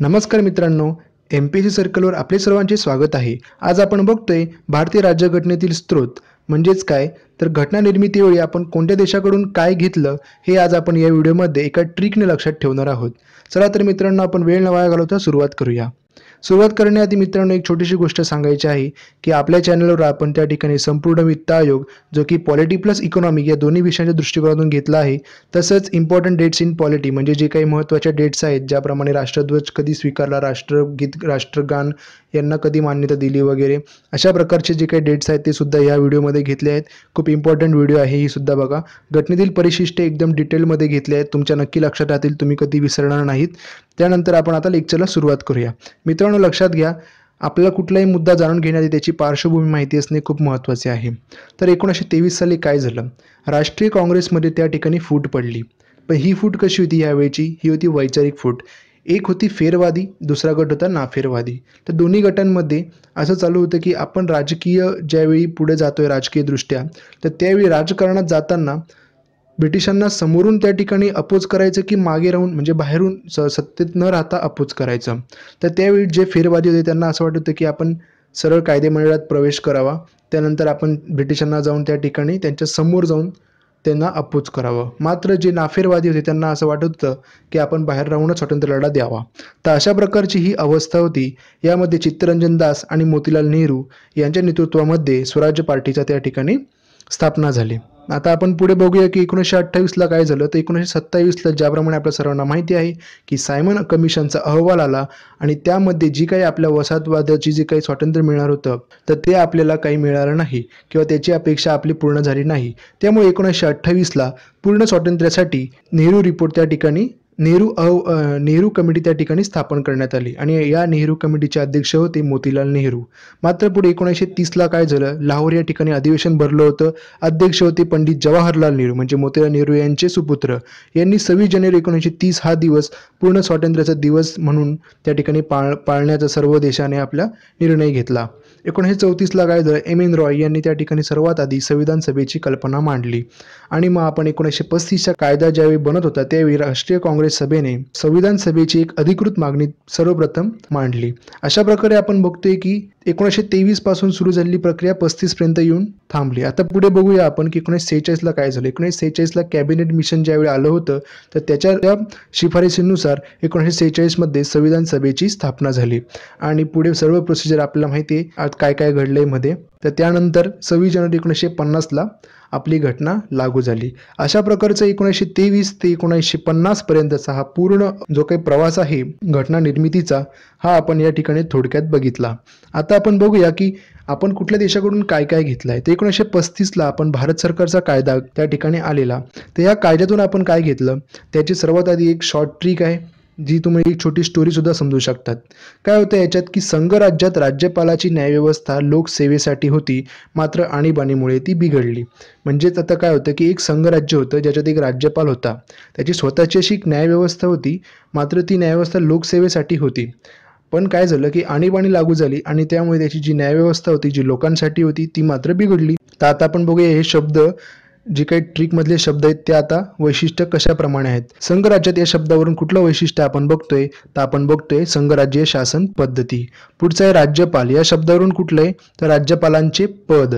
नमस्कार मित्रांनो M P S C सर्कलवर आपले सर्वांचे स्वागत आहे आज आपण बघतोय भारतीय राज्यघटनेतील स्त्रोत म्हणजेच काय तर घटना निर्मितीवेळी आपण कोणत्या देशाकडून काय घेतलं हे आज आपण या व्हिडिओमध्ये एका ट्रिकने लक्षात ठेवणार आहोत चला तर मित्रांनो आपण वेळ न वाया घालवता सुरुवात करूया सुरुवात करण्याआधी मित्रांनो एक छोटीशी गोष्ट सांगायची आहे की आपल्या चॅनलवर आपण त्या ठिकाणी संपूर्ण वित्त आयोग जो की पॉलिटी प्लस इकॉनॉमिक या दोन्ही विषयांच्या दृष्टिकोनातून घेतला आहे तसंच इम्पॉर्टंट डेट्स इन पॉलिटी म्हणजे जे काही महत्त्वाच्या डेट्स आहेत ज्याप्रमाणे राष्ट्रध्वज कधी स्वीकारला राष्ट्रगीत राष्ट्रगान यांना कधी मान्यता दिली वगैरे अशा प्रकारचे जे काही डेट्स आहेत ते सुद्धा या व्हिडिओमध्ये घेतले आहेत खूप इम्पॉर्टंट व्हिडिओ आहे ही सुद्धा बघा घटनेतील परिशिष्ट एकदम डिटेलमध्ये घेतले आहेत तुमच्या नक्की लक्षात राहतील तुम्ही कधी विसरणार नाहीत त्यानंतर आपण आता लेक्चरला सुरुवात करूया मित्रांनो मित्रांनो लक्षात घ्या आपला कुठलाही मुद्दा जाणून घेण्याआधी त्याची पार्श्वभूमी माहिती असणे खूप महत्त्वाचे आहे तर एकोणीसशे तेवीस साली काय झालं राष्ट्रीय काँग्रेसमध्ये त्या ठिकाणी फूट पडली पण ही फूट कशी होती यावेळीची ही होती वैचारिक फूट एक होती फेरवादी दुसरा गट होता नाफेरवादी तर दोन्ही गटांमध्ये असं चालू होतं की आपण राजकीय ज्यावेळी पुढे जातोय राजकीय राजकीयदृष्ट्या तर त्यावेळी राजकारणात जाताना ब्रिटिशांना समोरून त्या ठिकाणी अपोज करायचं की मागे राहून म्हणजे बाहेरून स सत्तेत न राहता अपोज करायचं तर त्यावेळी जे फेरवादी होते त्यांना असं वाटत होतं की आपण सरळ कायदेमंडळात प्रवेश करावा त्यानंतर आपण ब्रिटिशांना जाऊन त्या ठिकाणी त्यांच्या समोर जाऊन त्यांना अपोज करावं मात्र जे नाफेरवादी होते त्यांना असं वाटत होतं की आपण बाहेर राहूनच लढा द्यावा तर अशा प्रकारची ही अवस्था होती यामध्ये चित्तरंजन दास आणि मोतीलाल नेहरू यांच्या नेतृत्वामध्ये स्वराज्य पार्टीचा त्या ठिकाणी स्थापना झाली आता आपण पुढे बघूया की एकोणीसशे अठ्ठावीसला काय झालं तर एकोणीसशे सत्तावीसला ज्याप्रमाणे आपल्या सर्वांना माहिती आहे की सायमन कमिशनचा अहवाल आला आणि त्यामध्ये जी काही आपल्या वसाहतवादाची जी काही स्वातंत्र्य मिळणार होतं तर ते आपल्याला काही मिळालं नाही किंवा त्याची अपेक्षा आपली पूर्ण झाली नाही त्यामुळे एकोणीसशे अठ्ठावीसला पूर्ण स्वातंत्र्यासाठी नेहरू रिपोर्ट त्या ठिकाणी नेहरू अह नेहरू कमिटी त्या ठिकाणी स्थापन करण्यात आली आणि या नेहरू कमिटीचे अध्यक्ष होते मोतीलाल नेहरू मात्र पुढे एकोणीसशे तीसला काय झालं लाहोर या ठिकाणी अधिवेशन भरलं होतं अध्यक्ष होते पंडित जवाहरलाल नेहरू म्हणजे मोतीलाल नेहरू यांचे सुपुत्र यांनी सव्वीस जानेवारी एकोणीसशे तीस हा दिवस पूर्ण स्वातंत्र्याचा दिवस म्हणून त्या ठिकाणी पाळ पाळण्याचा सर्व देशाने आपला निर्णय घेतला एकोणीसशे चौतीसला काय झालं एम एन रॉय यांनी त्या ठिकाणी सर्वात आधी संविधान सभेची कल्पना मांडली आणि मग आपण एकोणीसशे पस्तीसच्या कायदा ज्यावेळी बनत होता त्यावेळी राष्ट्रीय काँग्रेस सभेने संविधान सभेची एक अधिकृत मागणी सर्वप्रथम मांडली अशा प्रकारे आपण बघतोय की एकोणीसशे तेवीस पासून सुरू झालेली प्रक्रिया पस्तीस पर्यंत येऊन थांबली आता पुढे बघूया आपण की एकोणीसशे सेहेचाळीसला काय झालं एकोणीसशे सेहेचाळीसला कॅबिनेट मिशन ज्यावेळी आलं होतं तर त्याच्या शिफारसीनुसार एकोणीसशे सेहेचाळीसमध्ये संविधान सभेची स्थापना झाली आणि पुढे सर्व प्रोसिजर आपल्याला माहिती आहे आज काय काय घडलंय मध्ये तर त्यानंतर सव्वीस जानेवारी एकोणीसशे पन्नासला आपली घटना लागू झाली अशा प्रकारचं एकोणीसशे तेवीस ते एकोणीसशे पन्नासपर्यंतचा हा पूर्ण जो काही प्रवास आहे घटना निर्मितीचा हा आपण या ठिकाणी थोडक्यात बघितला आता आपण बघूया की आपण कुठल्या देशाकडून काय काय घेतलं आहे तर एकोणीसशे पस्तीसला आपण भारत सरकारचा कायदा त्या ठिकाणी आलेला तर या कायद्यातून आपण काय घेतलं त्याची सर्वात आधी एक शॉर्ट ट्रिक आहे जी तुम्ही एक छोटी सुद्धा समजू शकतात काय होतं याच्यात की संघ राज्यात राज्यपालाची न्यायव्यवस्था लोकसेवेसाठी होती मात्र आणीबाणीमुळे ती बिघडली म्हणजेच आता काय होतं की एक संघराज्य होतं ज्याच्यात एक राज्यपाल होता त्याची स्वतःची अशी न्यायव्यवस्था होती मात्र ती न्यायव्यवस्था लोकसेवेसाठी होती पण काय झालं की आणीबाणी लागू झाली आणि त्यामुळे त्याची जी न्यायव्यवस्था होती जी लोकांसाठी होती ती मात्र बिघडली तर आता आपण बघूया हे शब्द जे काही ट्रिकमधले शब्द आहेत ते आता वैशिष्ट्य कशाप्रमाणे आहेत संघराज्यात या शब्दावरून कुठलं वैशिष्ट्य आपण बघतोय तर आपण बघतोय संघराज्य शासन पद्धती पुढचं आहे राज्यपाल या शब्दावरून कुठलं आहे तर राज्यपालांचे पद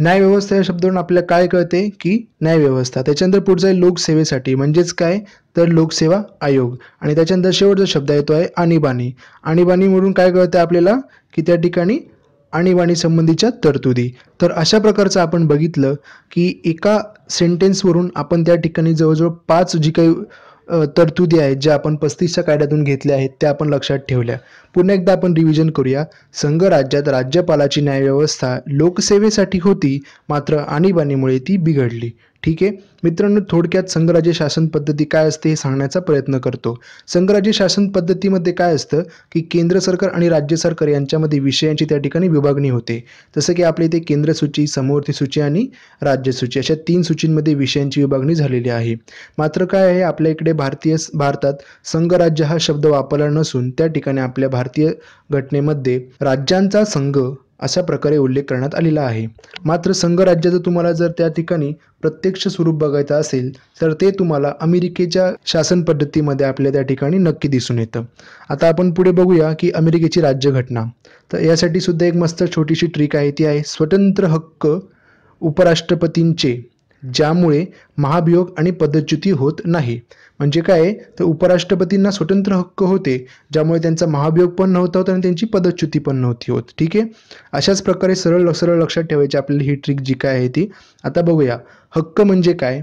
न्यायव्यवस्था या शब्दावरून आपल्याला काय कळते की न्यायव्यवस्था त्याच्यानंतर पुढचं आहे लोकसेवेसाठी म्हणजेच काय तर लोकसेवा आयोग आणि त्याच्यानंतर शेवटचा शब्द येतो आहे आणीबाणी म्हणून काय कळतं आपल्याला की त्या ठिकाणी आणीबाणीसंबंधीच्या तरतुदी तर अशा प्रकारचं आपण बघितलं की एका सेंटेन्सवरून आपण त्या ठिकाणी जवळजवळ पाच जी काही तरतुदी आहेत ज्या आपण पस्तीसच्या कायद्यातून घेतल्या आहेत त्या आपण लक्षात ठेवल्या पुन्हा एकदा आपण रिव्हिजन करूया संघ राज्यात राज्यपालाची न्यायव्यवस्था लोकसेवेसाठी होती मात्र आणीबाणीमुळे ती बिघडली ठीक आहे मित्रांनो थोडक्यात संघराज्य शासन पद्धती काय असते हे सांगण्याचा प्रयत्न करतो संघराज्य शासन पद्धतीमध्ये काय असतं की केंद्र सरकार आणि राज्य सरकार यांच्यामध्ये विषयांची त्या ठिकाणी विभागणी होते जसं की आपल्या इथे केंद्र सूची समवर्ती सूची आणि राज्यसूची अशा तीन सूचींमध्ये विषयांची विभागणी झालेली आहे मात्र काय आहे आपल्या इकडे भारतीय भारतात संघराज्य हा शब्द वापरला नसून त्या ठिकाणी आपल्या भारतीय घटनेमध्ये राज्यांचा संघ अशा प्रकारे उल्लेख करण्यात आलेला आहे मात्र संघ तुम्हाला जर त्या ठिकाणी प्रत्यक्ष स्वरूप बघायचं असेल तर ते तुम्हाला अमेरिकेच्या शासन पद्धतीमध्ये आपल्या त्या ठिकाणी नक्की दिसून येतं आता आपण पुढे बघूया की अमेरिकेची राज्यघटना तर यासाठी सुद्धा एक मस्त छोटीशी ट्रिक आहे ती आहे स्वतंत्र हक्क उपराष्ट्रपतींचे ज्यामुळे महाभियोग आणि पदच्युती होत नाही म्हणजे काय तर उपराष्ट्रपतींना स्वतंत्र हक्क होते ज्यामुळे त्यांचा महाभियोग पण नव्हता होत आणि त्यांची पदच्युती पण नव्हती होत ठीक आहे अशाच प्रकारे सरळ सरळ लक्षात ठेवायची आपल्याला ही ट्रिक जी काय आहे ती आता बघूया हक्क म्हणजे काय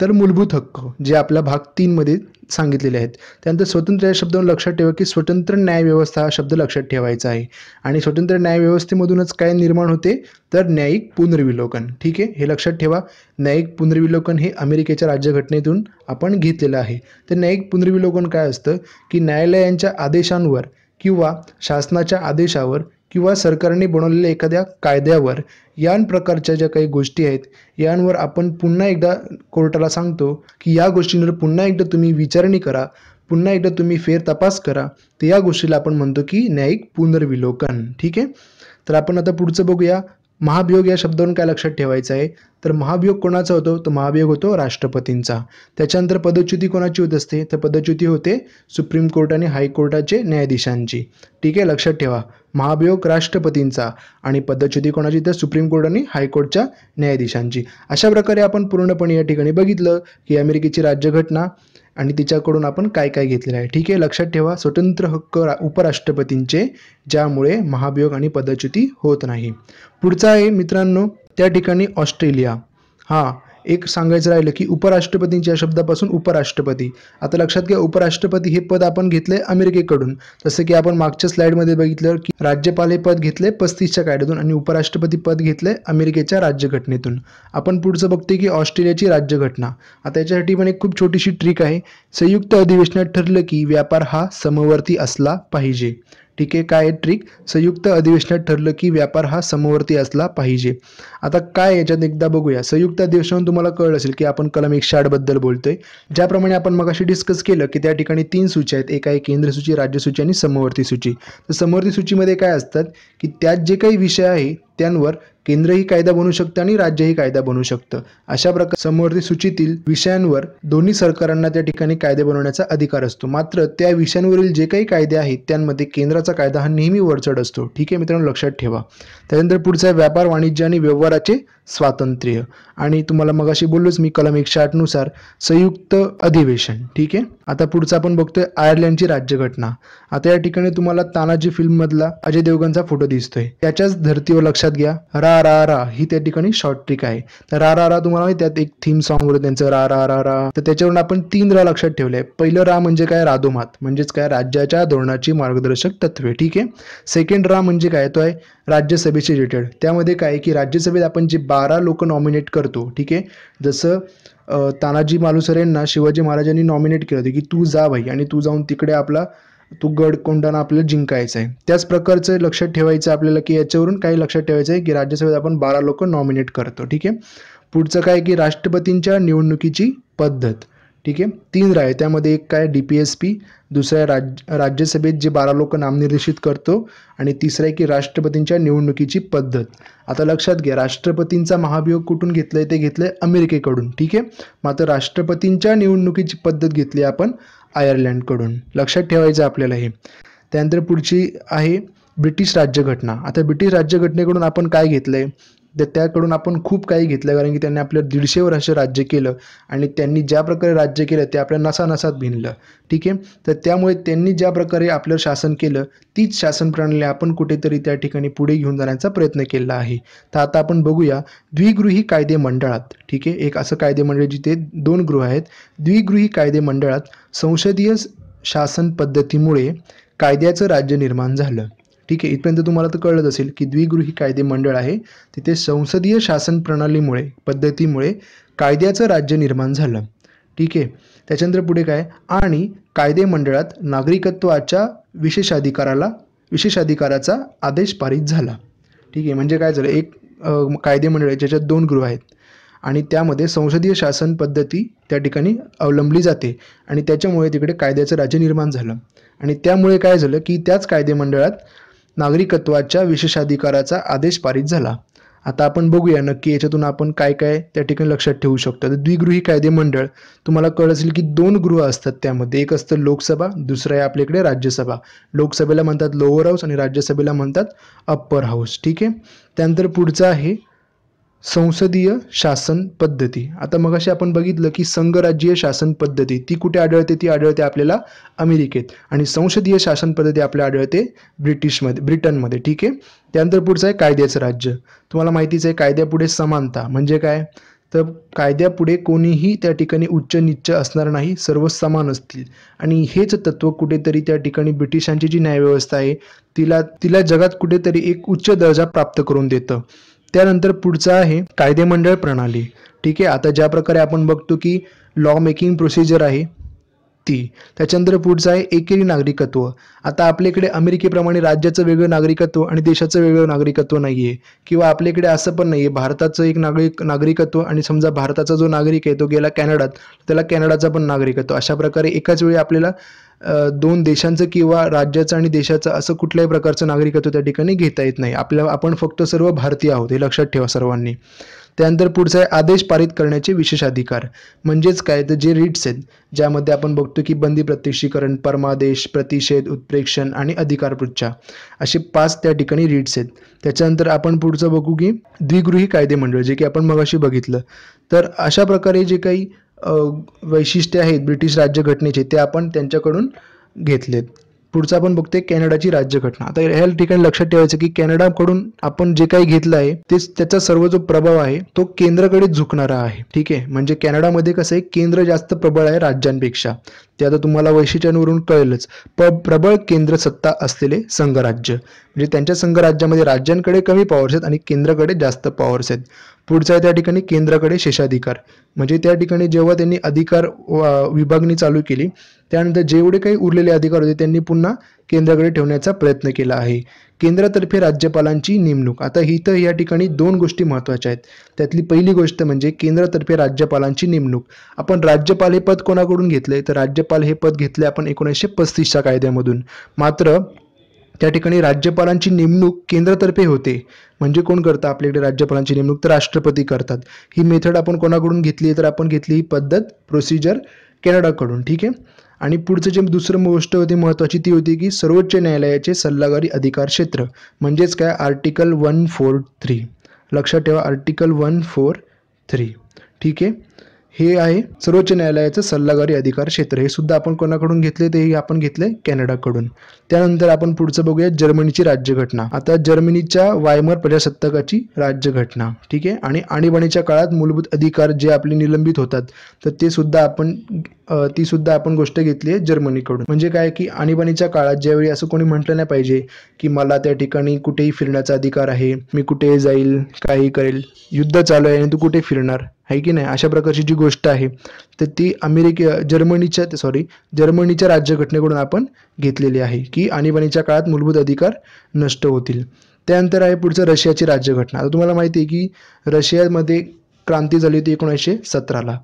तर मूलभूत हक्क जे आपल्या भाग तीनमध्ये सांगितलेले आहेत त्यानंतर स्वतंत्र या शब्दावर लक्षात ठेवा की स्वतंत्र न्यायव्यवस्था हा शब्द लक्षात ठेवायचा आहे आणि स्वतंत्र न्यायव्यवस्थेमधूनच काय निर्माण होते तर न्यायिक पुनर्विलोकन ठीक आहे हे लक्षात ठेवा न्यायिक पुनर्विलोकन हे अमेरिकेच्या राज्यघटनेतून आपण घेतलेलं आहे तर न्यायिक पुनर्विलोकन काय असतं की न्यायालयांच्या आदेशांवर किंवा शासनाच्या आदेशावर किंवा सरकारने बनवलेल्या एखाद्या कायद्यावर या प्रकारच्या ज्या काही गोष्टी आहेत यांवर आपण पुन्हा एकदा कोर्टाला सांगतो की या गोष्टींवर पुन्हा एकदा तुम्ही विचारणी करा पुन्हा एकदा तुम्ही फेर तपास करा तर या गोष्टीला आपण म्हणतो की न्यायिक पुनर्विलोकन ठीक आहे तर आपण आता पुढचं बघूया महाभियोग या शब्दावरून काय लक्षात ठेवायचं आहे तर महाभियोग कोणाचा होतो तर महाभियोग होतो राष्ट्रपतींचा त्याच्यानंतर पदच्युती कोणाची होत असते तर पदच्युती होते सुप्रीम कोर्ट आणि हायकोर्टाचे न्यायाधीशांची ठीक आहे लक्षात ठेवा महाभियोग राष्ट्रपतींचा आणि पदच्युती कोणाची तर सुप्रीम कोर्ट आणि हायकोर्टच्या न्यायाधीशांची अशा प्रकारे आपण पूर्णपणे या ठिकाणी बघितलं की अमेरिकेची राज्यघटना आणि तिच्याकडून आपण काय काय घेतलेलं आहे ठीक आहे लक्षात ठेवा स्वतंत्र हक्क उपराष्ट्रपतींचे ज्यामुळे महाभियोग आणि पदच्युती होत नाही पुढचा आहे मित्रांनो त्या ठिकाणी ऑस्ट्रेलिया हा एक सांगायचं राहिलं की उपराष्ट्रपतींच्या शब्दापासून उपराष्ट्रपती आता लक्षात घ्या उपराष्ट्रपती हे पद आपण घेतले अमेरिकेकडून जसं की आपण मागच्या मध्ये बघितलं की राज्यपाल हे पद घेतले पस्तीसच्या कायद्यातून आणि उपराष्ट्रपती पद घेतले अमेरिकेच्या राज्यघटनेतून आपण पुढचं बघतोय की ऑस्ट्रेलियाची राज्यघटना आता याच्यासाठी पण एक खूप छोटीशी ट्रिक आहे संयुक्त अधिवेशनात ठरलं की व्यापार हा समवर्ती असला पाहिजे ठीक आहे काय ट्रिक संयुक्त अधिवेशनात ठरलं की व्यापार हा समवर्ती असला पाहिजे आता काय याच्यात एकदा बघूया संयुक्त अधिवेशन तुम्हाला कळलं असेल की आपण कलम एकशे आठबद्दल बोलतोय ज्याप्रमाणे आपण मगाशी डिस्कस केलं की त्या ठिकाणी तीन सूची आहेत एक आहे केंद्र सूची राज्यसूची आणि समवर्ती सूची तर समवर्ती सूचीमध्ये काय असतात की त्यात जे काही विषय आहे त्यांवर केंद्रही कायदा बनवू शकतं आणि राज्यही कायदा बनू शकतं अशा प्रकार समोरती सूचीतील विषयांवर दोन्ही सरकारांना त्या ठिकाणी कायदे बनवण्याचा अधिकार असतो मात्र त्या विषयांवरील जे काही कायदे आहेत त्यांमध्ये केंद्राचा कायदा हा नेहमी वरचढ असतो ठीक आहे मित्रांनो लक्षात ठेवा त्यानंतर पुढचा आहे व्यापार वाणिज्य आणि व्यवहाराचे स्वातंत्र्य आणि तुम्हाला मग अशी बोललोच मी कलम एकशे आठनुसार संयुक्त अधिवेशन ठीक आहे आता पुढचं आपण बघतोय आयर्लंडची राज्यघटना आता या ठिकाणी तुम्हाला तानाजी फिल्म मधला अजय देवगणचा फोटो दिसतोय त्याच्याच धर्तीवर लक्षात घ्या रा रा रा ही त्या ठिकाणी शॉर्ट ट्रिक आहे तर रा रा रा तुम्हाला त्यात एक थीम सॉंग होतं त्यांचं रा रा रा रा तर त्याच्यावरून आपण तीन रा लक्षात ठेवले पहिलं रा म्हणजे काय राधोमात म्हणजेच काय राज्याच्या धोरणाची मार्गदर्शक तत्वे ठीक आहे सेकंड रा म्हणजे काय तो आहे राज्यसभेचे रिलेटेड त्यामध्ये काय की राज्यसभेत आपण जे बारा लोक नॉमिनेट करतो ठीक आहे जसं तानाजी मालुसरेंना शिवाजी महाराजांनी नॉमिनेट केलं होतं की तू जा भाई आणि तू जाऊन तिकडे आपला तो गड कोंडाना आपल्याला जिंकायचा आहे त्याच प्रकारचं लक्षात ठेवायचं आपल्याला की याच्यावरून काही लक्षात ठेवायचं आहे की राज्यसभेत आपण बारा लोक नॉमिनेट करतो ठीक आहे पुढचं काय की राष्ट्रपतींच्या निवडणुकीची पद्धत ठीक आहे तीन राय त्यामध्ये एक काय डी पी एस पी दुसरा राज्यसभेत जे बारा लोक नामनिर्देशित करतो आणि तिसरं आहे की राष्ट्रपतींच्या निवडणुकीची पद्धत आता लक्षात घ्या राष्ट्रपतींचा महाभियोग कुठून घेतलाय ते घेतलं आहे अमेरिकेकडून ठीक आहे मात्र राष्ट्रपतींच्या निवडणुकीची पद्धत घेतली आपण आयर्लंडकडून लक्षात ठेवायचं आपल्याला हे त्यानंतर पुढची आहे ब्रिटिश राज्यघटना आता ब्रिटिश राज्यघटनेकडून आपण काय घेतलं आहे तर त्याकडून आपण खूप काही घेतलं कारण की त्यांनी आपलं दीडशे वर्ष राज्य केलं आणि त्यांनी ज्या प्रकारे राज्य केलं ते आपल्या नसानसात भिनलं ठीक आहे तर त्यामुळे त्यांनी ज्या प्रकारे आपलं शासन केलं तीच शासन प्रणाली आपण कुठेतरी त्या ठिकाणी पुढे घेऊन जाण्याचा प्रयत्न केला आहे तर आता आपण बघूया द्विगृही कायदे मंडळात ठीक आहे एक असं कायदे मंडळ जिथे दोन गृह आहेत द्विगृही कायदे मंडळात संसदीय शासन पद्धतीमुळे कायद्याचं राज्य निर्माण झालं ठीक आहे इथपर्यंत तुम्हाला तर कळत असेल की द्विगृही कायदे मंडळ आहे तिथे संसदीय शासन प्रणालीमुळे पद्धतीमुळे कायद्याचं राज्य निर्माण झालं ठीक आहे त्याच्यानंतर पुढे काय आणि कायदे मंडळात नागरिकत्वाच्या विशेषाधिकाराला विशेषाधिकाराचा आदेश पारित झाला ठीक आहे म्हणजे काय झालं एक कायदे मंडळ ज्याच्यात दोन गृह आहेत आणि त्यामध्ये संसदीय शासन पद्धती त्या ठिकाणी अवलंबली जाते आणि त्याच्यामुळे तिकडे कायद्याचं राज्य निर्माण झालं आणि त्यामुळे काय झालं की त्याच कायदे मंडळात नागरिकत्वाच्या विशेषाधिकाराचा आदेश पारित झाला आता आपण बघूया नक्की याच्यातून आपण काय काय त्या ठिकाणी लक्षात ठेवू शकतो तर द्विगृही कायदे मंडळ तुम्हाला कळ असेल की दोन गृह असतात त्यामध्ये एक असतं लोकसभा दुसरं आहे आपल्याकडे राज्यसभा लोकसभेला म्हणतात लोअर हाऊस आणि राज्यसभेला म्हणतात अप्पर हाऊस ठीक आहे त्यानंतर पुढचं आहे संसदीय शासन पद्धती आता मग अशी आपण बघितलं की संघराज्यीय शासन पद्धती ती कुठे आढळते ती आढळते आपल्याला अमेरिकेत आणि संसदीय शासन पद्धती आपल्या आढळते ब्रिटिशमध्ये ब्रिटनमध्ये ठीक आहे त्यानंतर पुढचं आहे कायद्याचं राज्य तुम्हाला माहितीच आहे कायद्यापुढे समानता म्हणजे काय तर कायद्यापुढे कोणीही त्या ठिकाणी उच्च निच्च असणार नाही सर्व समान असतील आणि हेच तत्त्व कुठेतरी त्या ठिकाणी ब्रिटिशांची जी न्यायव्यवस्था आहे तिला तिला जगात कुठेतरी एक उच्च दर्जा प्राप्त करून देतं त्यानंतर पुढचं आहे कायदेमंडळ प्रणाली ठीक आहे आता ज्या प्रकारे आपण बघतो की लॉ मेकिंग प्रोसिजर आहे ती त्या पुढचं आहे एकेरी नागरिकत्व आता आपल्याकडे अमेरिकेप्रमाणे राज्याचं वेगळं नागरिकत्व आणि देशाचं वेगळं नागरिकत्व नाही आहे किंवा आपल्याकडे असं पण नाही आहे भारताचं एक नागरिक नागरिकत्व आणि समजा भारताचा जो नागरिक आहे तो गेला कॅनडात त्याला कॅनडाचा पण नागरिकत्व अशा प्रकारे एकाच वेळी आपल्याला दोन देशांचं किंवा राज्याचं आणि देशाचं असं कुठल्याही प्रकारचं नागरिकत्व त्या ठिकाणी घेता येत नाही आपल्या आपण फक्त सर्व भारतीय आहोत हे लक्षात ठेवा सर्वांनी त्यानंतर पुढचं आहे आदेश पारित करण्याचे विशेष अधिकार म्हणजेच काय तर जे रिट्स आहेत ज्यामध्ये आपण बघतो की बंदी प्रत्यक्षीकरण परमादेश प्रतिषेध उत्प्रेक्षण आणि अधिकार पृच्छा असे पाच त्या ठिकाणी रिट्स आहेत त्याच्यानंतर आपण पुढचं बघू की द्विगृही कायदे मंडळ जे की आपण मगाशी बघितलं तर अशा प्रकारे जे काही वैशिष्ट्ये आहेत ब्रिटिश राज्यघटनेचे ते आपण त्यांच्याकडून घेतलेत पुढचं आपण बघतोय कॅनडाची राज्यघटना आता ह्या ठिकाणी लक्षात ठेवायचं की कॅनडाकडून आपण जे काही घेतलं आहे ते त्याचा सर्व जो प्रभाव आहे तो केंद्राकडे झुकणारा आहे ठीक आहे म्हणजे कॅनडामध्ये कसं आहे केंद्र जास्त प्रबळ आहे राज्यांपेक्षा ते आता तुम्हाला वैशिष्ट्यांवरून कळेलच प प्रबळ केंद्र सत्ता असलेले संघराज्य म्हणजे त्यांच्या संघराज्यामध्ये राज्यांकडे कमी पॉवर्स आहेत आणि केंद्राकडे जास्त पॉवर्स आहेत पुढचा आहे त्या ठिकाणी केंद्राकडे शेषाधिकार म्हणजे त्या ठिकाणी जेव्हा त्यांनी अधिकार विभागणी चालू केली त्यानंतर जेवढे काही उरलेले अधिकार होते त्यांनी पुन्हा केंद्राकडे ठेवण्याचा प्रयत्न केला आहे केंद्रातर्फे राज्यपालांची नेमणूक आता तर या ठिकाणी दोन गोष्टी महत्त्वाच्या आहेत त्यातली पहिली गोष्ट म्हणजे केंद्रातर्फे राज्यपालांची नेमणूक आपण राज्यपाल हे पद कोणाकडून घेतले तर राज्यपाल हे पद घेतले आपण एकोणीसशे पस्तीसच्या कायद्यामधून मात्र त्या ठिकाणी राज्यपालांची नेमणूक केंद्रातर्फे होते म्हणजे कोण करतं आपल्याकडे राज्यपालांची नेमणूक तर राष्ट्रपती करतात ही मेथड आपण कोणाकडून घेतली तर आपण घेतली ही पद्धत प्रोसिजर कॅनडाकडून ठीक आहे आणि पुढचं जे दुसरं गोष्ट होती महत्त्वाची ती होती की सर्वोच्च न्यायालयाचे सल्लागारी अधिकार क्षेत्र म्हणजेच काय आर्टिकल वन फोर थ्री लक्षात ठेवा आर्टिकल वन फोर थ्री ठीक आहे हे आहे सर्वोच्च न्यायालयाचं सल्लागारी अधिकार क्षेत्र हे सुद्धा आपण कोणाकडून घेतले तेही आपण घेतले कॅनडाकडून त्यानंतर आपण पुढचं बघूया जर्मनीची राज्यघटना आता जर्मनीच्या वायमर प्रजासत्ताकाची राज्यघटना ठीक आहे आणि आणीबाणीच्या काळात मूलभूत अधिकार जे आपले निलंबित होतात तर ते सुद्धा आपण ती सुद्धा आपण गोष्ट घेतली आहे जर्मनीकडून म्हणजे काय की आणीबाणीच्या काळात ज्यावेळी असं कोणी म्हटलं नाही पाहिजे की मला त्या ठिकाणी कुठेही फिरण्याचा अधिकार आहे मी कुठे जाईल काही करेल युद्ध चालू आहे आणि तू कुठे फिरणार आहे की नाही अशा प्रकारची जी गोष्ट आहे तर ती अमेरिके जर्मनीच्या सॉरी जर्मनीच्या राज्यघटनेकडून आपण घेतलेली आहे की आणीबाणीच्या काळात मूलभूत अधिकार नष्ट होतील त्यानंतर आहे पुढचं रशियाची राज्यघटना आता तुम्हाला माहिती आहे की रशियामध्ये क्रांती झाली होती एकोणीसशे सतराला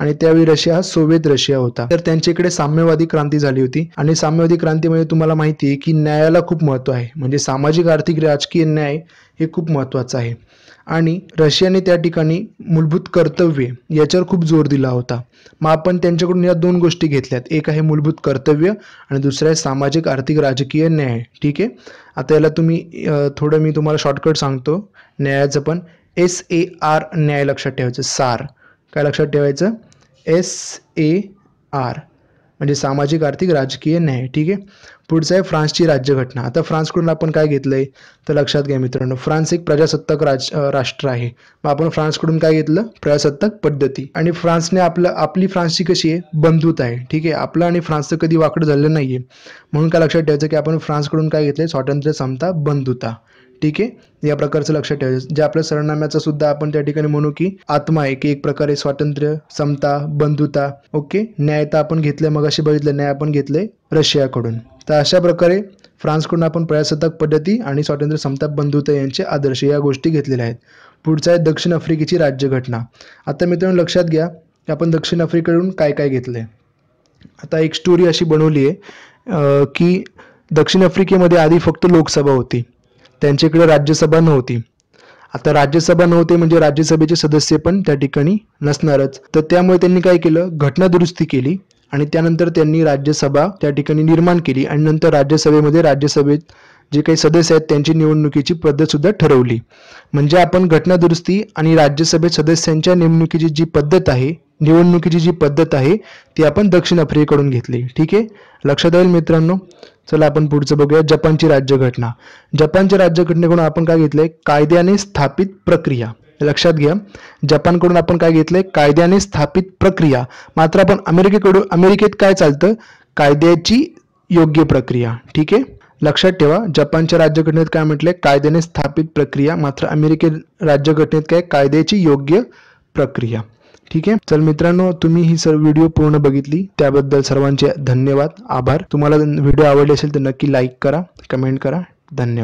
आणि त्यावेळी रशिया हा सोवियत रशिया होता तर त्यांच्याकडे साम्यवादी क्रांती झाली होती आणि साम्यवादी क्रांतीमध्ये तुम्हाला माहिती आहे की न्यायाला खूप महत्त्व आहे म्हणजे सामाजिक आर्थिक राजकीय न्याय हे खूप महत्त्वाचं आहे आणि रशियाने त्या ठिकाणी मूलभूत कर्तव्ये याच्यावर खूप जोर दिला होता मग आपण त्यांच्याकडून या दोन गोष्टी घेतल्यात एक आहे मूलभूत कर्तव्य आणि दुसरं आहे सामाजिक आर्थिक राजकीय न्याय ठीक आहे आता याला तुम्ही थोडं मी तुम्हाला शॉर्टकट सांगतो न्यायाचं पण एस ए आर न्याय लक्षात ठेवायचं सार काय लक्षात ठेवायचं एस ए आर म्हणजे सामाजिक आर्थिक राजकीय न्याय ठीक आहे पुढचं आहे फ्रान्सची राज्यघटना आता फ्रान्सकडून आपण काय घेतलंय तर लक्षात घ्या मित्रांनो फ्रान्स एक प्रजासत्ताक राज राष्ट्र आहे मग आपण फ्रान्सकडून काय घेतलं प्रजासत्ताक पद्धती आणि फ्रान्सने आपलं आपली फ्रान्सची कशी आहे बंधुत आहे ठीक आहे आपलं आणि फ्रान्सचं कधी वाकडं झालं नाही म्हणून काय लक्षात ठेवायचं की आपण फ्रान्सकडून काय घेतलं स्वातंत्र्य समता बंधुता ठीक आहे या प्रकारचं लक्षात ठेवायचं जे आपल्या सरनाम्याचं सुद्धा आपण त्या ठिकाणी म्हणू की आत्मा आहे की एक प्रकारे स्वातंत्र्य समता बंधुता ओके न्यायता आपण घेतलंय मग अशी बघितलं न्याय आपण घेतलंय रशियाकडून तर अशा प्रकारे फ्रान्सकडून आपण प्रजासत्ताक पद्धती आणि स्वातंत्र्य समता बंधुता यांचे आदर्श या गोष्टी घेतलेल्या आहेत पुढचं आहे दक्षिण आफ्रिकेची राज्यघटना आता मित्रांनो लक्षात घ्या की आपण दक्षिण आफ्रिकेकडून काय काय घेतलंय आता एक स्टोरी अशी बनवली आहे की दक्षिण आफ्रिकेमध्ये आधी फक्त लोकसभा होती त्यांच्याकडे राज्यसभा नव्हती आता राज्यसभा नव्हते म्हणजे राज्यसभेचे सदस्य पण त्या ठिकाणी नसणारच तर त्यामुळे त्यांनी काय केलं घटना दुरुस्ती केली आणि त्यानंतर त्यांनी राज्यसभा त्या ठिकाणी निर्माण केली आणि नंतर राज्यसभेमध्ये राज्यसभेत जे काही सदस्य आहेत त्यांची निवडणुकीची पद्धत सुद्धा ठरवली म्हणजे आपण घटना दुरुस्ती आणि राज्यसभेत सदस्यांच्या नेमणुकीची जी पद्धत आहे निवडणुकीची जी पद्धत आहे ती आपण दक्षिण आफ्रिकेकडून घेतली ठीक आहे लक्षात येईल मित्रांनो चला आपण पुढचं बघूया जपानची राज्यघटना जपानच्या राज्यघटनेकडून आपण काय घेतलंय कायद्याने स्थापित प्रक्रिया लक्षात घ्या जपानकडून आपण काय घेतलंय कायद्याने स्थापित प्रक्रिया मात्र आपण अमेरिकेकडून अमेरिकेत काय चालतं कायद्याची योग्य प्रक्रिया ठीक आहे लक्षात ठेवा जपानच्या राज्यघटनेत काय म्हटलंय कायद्याने स्थापित प्रक्रिया मात्र अमेरिके राज्यघटनेत काय कायद्याची योग्य प्रक्रिया ठीक आहे चल मित्रांनो तुम्ही ही सर्व व्हिडिओ पूर्ण बघितली त्याबद्दल सर्वांचे धन्यवाद आभार तुम्हाला व्हिडिओ आवडले असेल तर नक्की लाईक करा कमेंट करा धन्यवाद